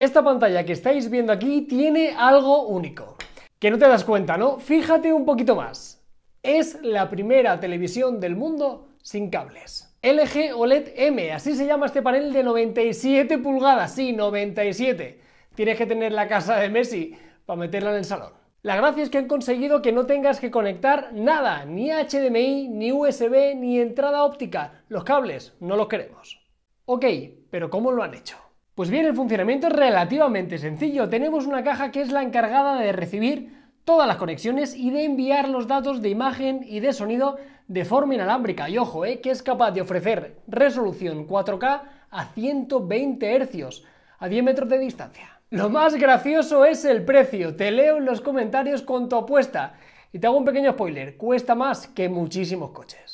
Esta pantalla que estáis viendo aquí tiene algo único. Que no te das cuenta, ¿no? Fíjate un poquito más. Es la primera televisión del mundo sin cables. LG OLED M, así se llama este panel de 97 pulgadas, sí, 97. Tienes que tener la casa de Messi para meterla en el salón. La gracia es que han conseguido que no tengas que conectar nada, ni HDMI, ni USB, ni entrada óptica. Los cables no los queremos. Ok, pero ¿cómo lo han hecho? Pues bien, el funcionamiento es relativamente sencillo. Tenemos una caja que es la encargada de recibir todas las conexiones y de enviar los datos de imagen y de sonido de forma inalámbrica. Y ojo, eh, que es capaz de ofrecer resolución 4K a 120 Hz, a 10 metros de distancia. Lo más gracioso es el precio. Te leo en los comentarios con tu apuesta. Y te hago un pequeño spoiler, cuesta más que muchísimos coches.